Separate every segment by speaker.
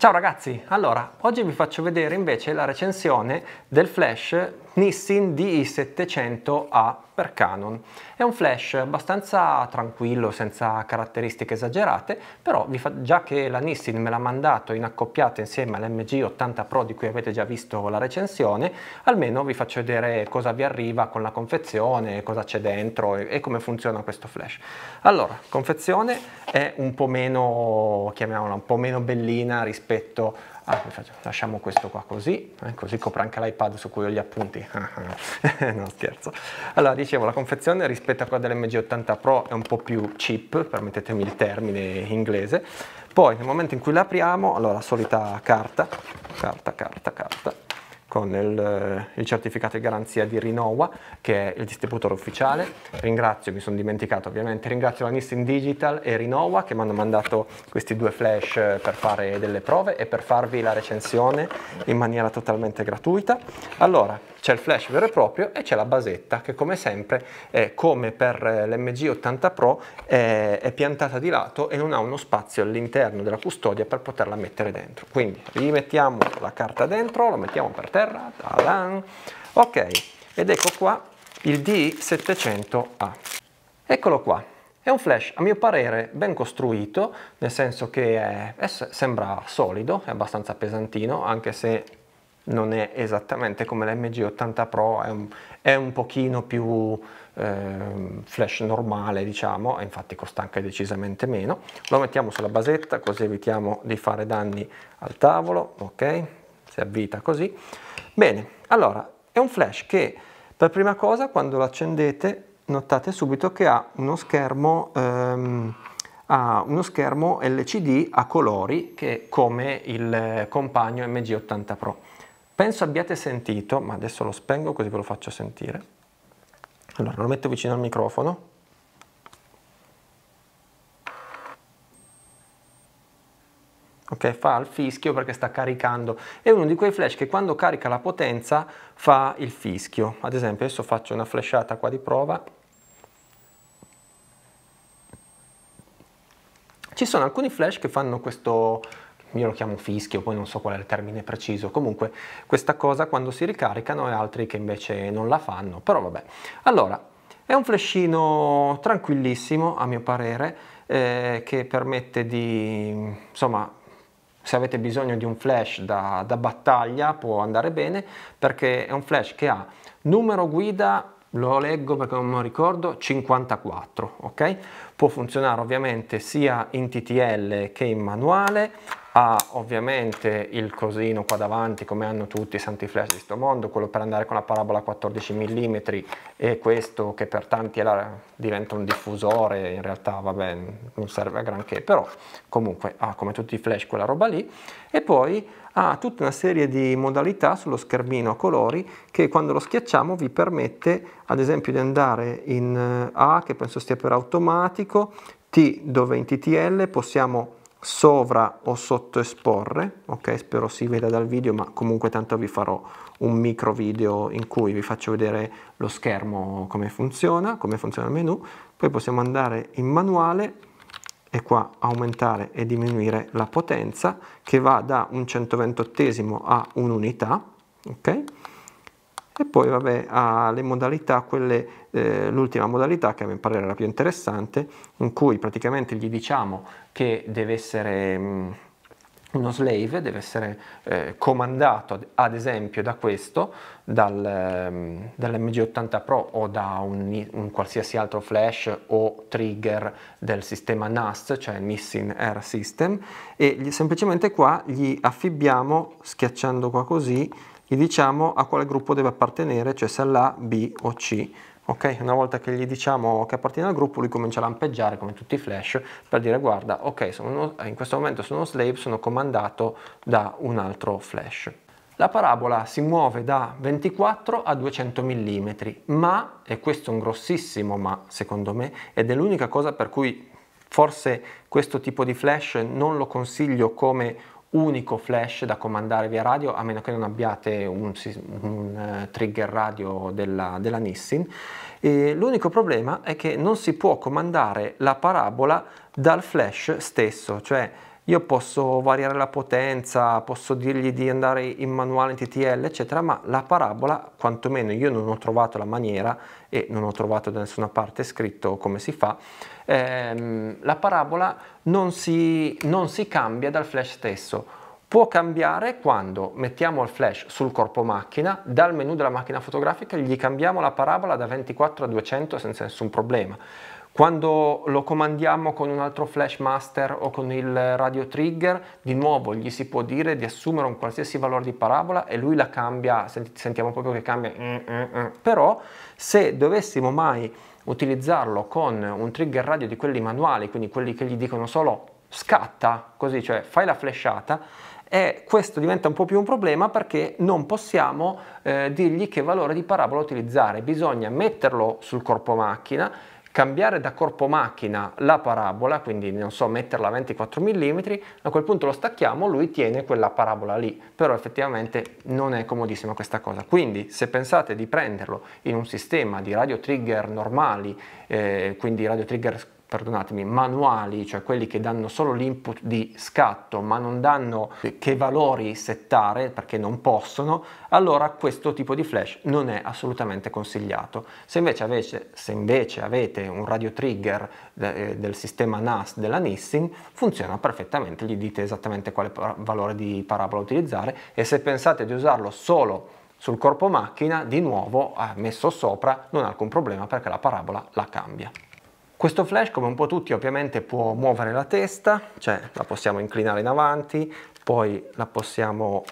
Speaker 1: Ciao ragazzi, allora oggi vi faccio vedere invece la recensione del flash Nissin DI700A per Canon. È un flash abbastanza tranquillo, senza caratteristiche esagerate, però fa, già che la Nissin me l'ha mandato in accoppiata insieme all'MG80 Pro di cui avete già visto la recensione, almeno vi faccio vedere cosa vi arriva con la confezione, cosa c'è dentro e, e come funziona questo flash. Allora, confezione è un po' meno, chiamiamola, un po' meno bellina rispetto Ah, lasciamo questo qua così, eh, così copre anche l'iPad su cui ho gli appunti. Ah, ah, no, scherzo. Allora, dicevo, la confezione rispetto a quella dell'MG80 Pro è un po' più cheap, permettetemi il termine inglese. Poi, nel momento in cui l'apriamo, allora, la solita carta, carta, carta, carta, con il, il, certificato di garanzia di Rinowa, che è il distributore ufficiale. Ringrazio, mi sono dimenticato ovviamente, ringrazio la Nissin Digital e Rinowa che mi hanno mandato questi due flash per fare delle prove e per farvi la recensione in maniera totalmente gratuita. Allora, c'è il flash vero e proprio e c'è la basetta che come sempre, è, come per l'MG80 Pro, è, è piantata di lato e non ha uno spazio all'interno della custodia per poterla mettere dentro. Quindi rimettiamo la carta dentro, la mettiamo per terra terra, ta ok, ed ecco qua il d 700 a Eccolo qua, è un flash a mio parere ben costruito, nel senso che è, è, sembra solido, è abbastanza pesantino, anche se non è esattamente come l'MG80 Pro, è un, è un pochino più eh, flash normale diciamo, infatti costa anche decisamente meno. Lo mettiamo sulla basetta così evitiamo di fare danni al tavolo, ok? Si avvita così. Bene, allora è un flash che per prima cosa quando lo accendete notate subito che ha uno schermo, ehm, ha uno schermo LCD a colori che è come il compagno MG80 Pro. Penso abbiate sentito, ma adesso lo spengo così ve lo faccio sentire. Allora lo metto vicino al microfono. Okay, fa il fischio perché sta caricando. È uno di quei flash che quando carica la potenza fa il fischio. Ad esempio adesso faccio una flashata qua di prova. Ci sono alcuni flash che fanno questo, io lo chiamo fischio, poi non so qual è il termine preciso, comunque questa cosa quando si ricaricano e altri che invece non la fanno, però vabbè. Allora, è un flashino tranquillissimo a mio parere, eh, che permette di, insomma, se avete bisogno di un flash da, da, battaglia può andare bene perché è un flash che ha numero guida lo leggo perché non me lo ricordo 54 ok può funzionare ovviamente sia in ttl che in manuale ha ovviamente il cosino qua davanti come hanno tutti i santi flash di sto mondo, quello per andare con la parabola 14 mm e questo che per tanti la, diventa un diffusore, in realtà vabbè non serve a granché, però comunque ha come tutti i flash quella roba lì e poi ha tutta una serie di modalità sullo schermino a colori che quando lo schiacciamo vi permette ad esempio di andare in eh, A che penso stia per automatico, T dove in TTL possiamo sovra o sottoesporre, ok spero si veda dal video ma comunque tanto vi farò un micro video in cui vi faccio vedere lo schermo come funziona, come funziona il menu, poi possiamo andare in manuale e qua aumentare e diminuire la potenza che va da un 128 a un'unità, ok? e poi vabbè, ha le modalità, quelle, eh, l'ultima modalità che a mio parere è la più interessante, in cui praticamente gli diciamo che deve essere... Mh, mm, uno slave deve essere eh, comandato ad esempio da questo, dal, ehm, dall'MG80 Pro o da un, un, qualsiasi altro flash o trigger del sistema NAS, cioè Missing Air System, e gli, semplicemente qua gli affibbiamo, schiacciando qua così, gli diciamo a quale gruppo deve appartenere, cioè se all'A, B o C. Okay? Una volta che gli diciamo che appartiene al gruppo, lui comincia a lampeggiare come tutti i flash per dire guarda, ok, uno, in questo momento sono slave, sono comandato da un altro flash. La parabola si muove da 24 a 200 mm, ma, e questo è un grossissimo ma secondo me, ed è l'unica cosa per cui forse questo tipo di flash non lo consiglio come unico flash da comandare via radio a meno che non abbiate un, un eh, trigger radio della, della Nissin l'unico problema è che non si può comandare la parabola dal flash stesso cioè io posso variare la potenza, posso dirgli di andare in manuale in TTL, eccetera, ma la parabola, quantomeno io non ho trovato la maniera e non ho trovato da nessuna parte scritto come si fa, ehm, la parabola non si, non si cambia dal flash stesso può cambiare quando mettiamo il flash sul corpo macchina, dal menu della macchina fotografica gli cambiamo la parabola da 24 a 200 senza nessun problema. Quando lo comandiamo con un altro flash master o con il radio trigger, di nuovo gli si può dire di assumere un qualsiasi valore di parabola e lui la cambia, sentiamo proprio che cambia, mm, mm, mm, però se dovessimo mai utilizzarlo con un trigger radio di quelli manuali, quindi quelli che gli dicono solo scatta, così cioè fai la flashata, e eh, questo diventa un po' più un problema perché non possiamo eh, dirgli che valore di parabola utilizzare, bisogna metterlo sul corpo macchina cambiare da corpo macchina la parabola, quindi non so, metterla a 24 mm, a quel punto lo stacchiamo, lui tiene quella parabola lì, però effettivamente non è comodissima questa cosa. Quindi se pensate di prenderlo in un sistema di radio trigger normali, eh, quindi radio trigger perdonatemi, manuali, cioè quelli che danno solo l'input di scatto ma non danno che valori settare perché non possono, allora questo tipo di flash non è assolutamente consigliato. Se invece, avete, se invece avete un radio trigger eh, del sistema NAS della Nissin, funziona perfettamente, gli dite esattamente quale valore di parabola utilizzare e se pensate di usarlo solo sul corpo macchina, di nuovo eh, messo sopra, non ha alcun problema perché la parabola la cambia. Questo flash, come un po' tutti, ovviamente può muovere la testa, cioè la possiamo inclinare in avanti, poi la possiamo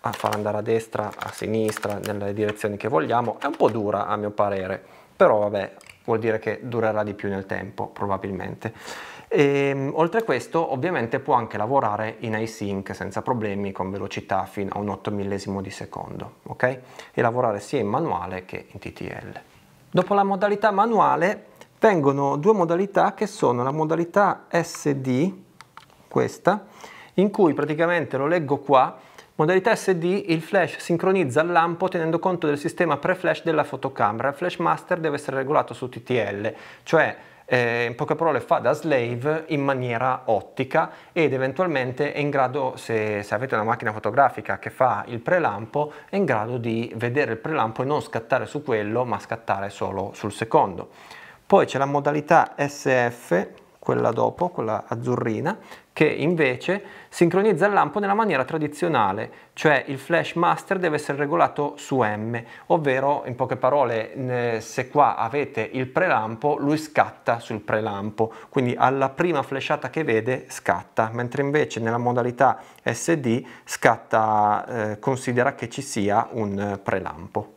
Speaker 1: ah, far andare a destra, a sinistra, nelle direzioni che vogliamo. È un po' dura a mio parere, però vabbè, vuol dire che durerà di più nel tempo, probabilmente. E, ehm, oltre a questo, ovviamente può anche lavorare in iSync senza problemi con velocità fino a un 8 millesimo di secondo, ok? E lavorare sia in manuale che in TTL. Dopo la modalità manuale vengono due modalità che sono la modalità SD, questa, in cui praticamente lo leggo qua, modalità SD il flash sincronizza il lampo tenendo conto del sistema pre-flash della fotocamera, il flash master deve essere regolato su TTL, cioè eh, in poche parole fa da slave in maniera ottica ed eventualmente è in grado, se, se avete una macchina fotografica che fa il prelampo, è in grado di vedere il prelampo e non scattare su quello ma scattare solo sul secondo. Poi c'è la modalità SF, quella dopo, quella azzurrina, che invece sincronizza il lampo nella maniera tradizionale, cioè il flash master deve essere regolato su M, ovvero in poche parole se qua avete il prelampo lui scatta sul prelampo, quindi alla prima flashata che vede scatta, mentre invece nella modalità SD scatta eh, considera che ci sia un prelampo.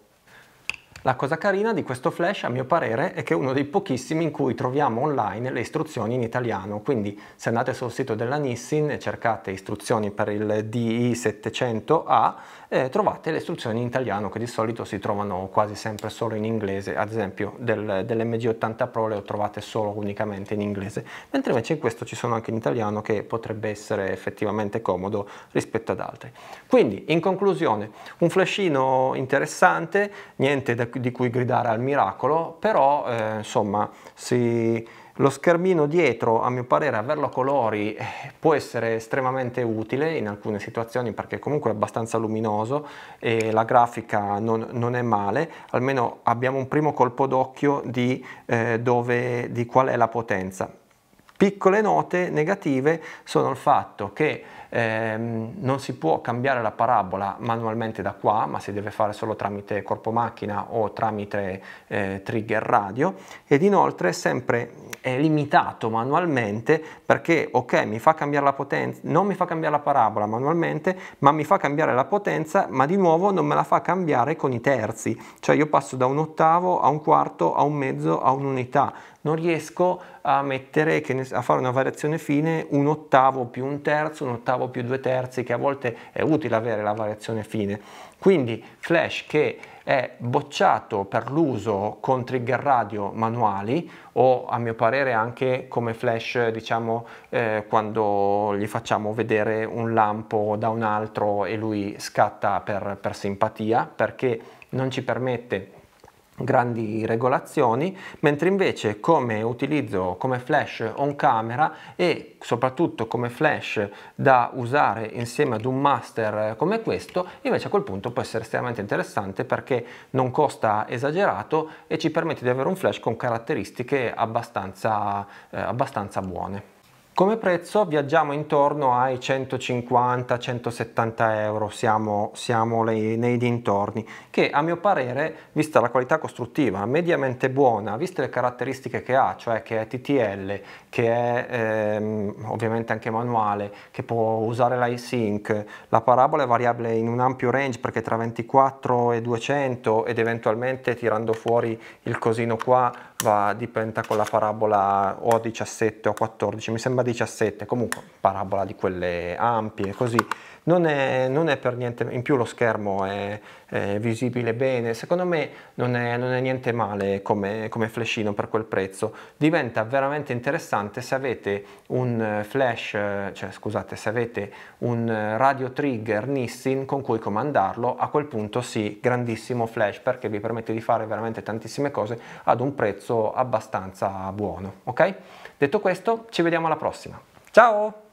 Speaker 1: La cosa carina di questo flash, a mio parere, è che è uno dei pochissimi in cui troviamo online le istruzioni in italiano, quindi se andate sul sito della Nissin e cercate istruzioni per il DI700A, eh, trovate le istruzioni in italiano che di solito si trovano quasi sempre solo in inglese, ad esempio del, dell'MG80 Pro le ho trovate solo unicamente in inglese, mentre invece in questo ci sono anche in italiano che potrebbe essere effettivamente comodo rispetto ad altri. Quindi, in conclusione, un flashino interessante, niente da di cui gridare al miracolo, però eh, insomma si, lo schermino dietro, a mio parere, averlo a colori eh, può essere estremamente utile in alcune situazioni perché comunque è abbastanza luminoso e la grafica non, non è male, almeno abbiamo un primo colpo d'occhio di, eh, dove, di qual è la potenza. Piccole note negative sono il fatto che ehm, non si può cambiare la parabola manualmente da qua, ma si deve fare solo tramite corpo macchina o tramite eh, trigger radio ed inoltre sempre è limitato manualmente perché ok mi fa cambiare la potenza, non mi fa cambiare la parabola manualmente ma mi fa cambiare la potenza ma di nuovo non me la fa cambiare con i terzi, cioè io passo da un ottavo a un quarto a un mezzo a un'unità, non riesco a mettere, a fare una variazione fine un ottavo più un terzo, un ottavo più due terzi che a volte è utile avere la variazione fine, quindi flash che è bocciato per l'uso con trigger radio manuali o a mio parere anche come flash diciamo eh, quando gli facciamo vedere un lampo da un altro e lui scatta per, per simpatia perché non ci permette grandi regolazioni, mentre invece come utilizzo come flash on camera e soprattutto come flash da usare insieme ad un master come questo, invece a quel punto può essere estremamente interessante perché non costa esagerato e ci permette di avere un flash con caratteristiche abbastanza, eh, abbastanza buone. Come prezzo viaggiamo intorno ai 150-170 euro, siamo, siamo nei, nei dintorni, che a mio parere, vista la qualità costruttiva mediamente buona, viste le caratteristiche che ha, cioè che è TTL, che è ehm, ovviamente anche manuale, che può usare l'iSync, la parabola è variabile in un ampio range perché tra 24 e 200 ed eventualmente tirando fuori il cosino qua va, dipende con la parabola o 17 o 14, mi sembra 17, comunque parabola di quelle ampie, così. Non è, non è per niente, in più lo schermo è, è visibile bene, secondo me non è, non è niente male come, come flashino per quel prezzo. Diventa veramente interessante se avete un flash, cioè scusate, se avete un radio trigger Nissin con cui comandarlo, a quel punto sì, grandissimo flash perché vi permette di fare veramente tantissime cose ad un prezzo prezzo abbastanza buono, ok? Detto questo, ci vediamo alla prossima. Ciao!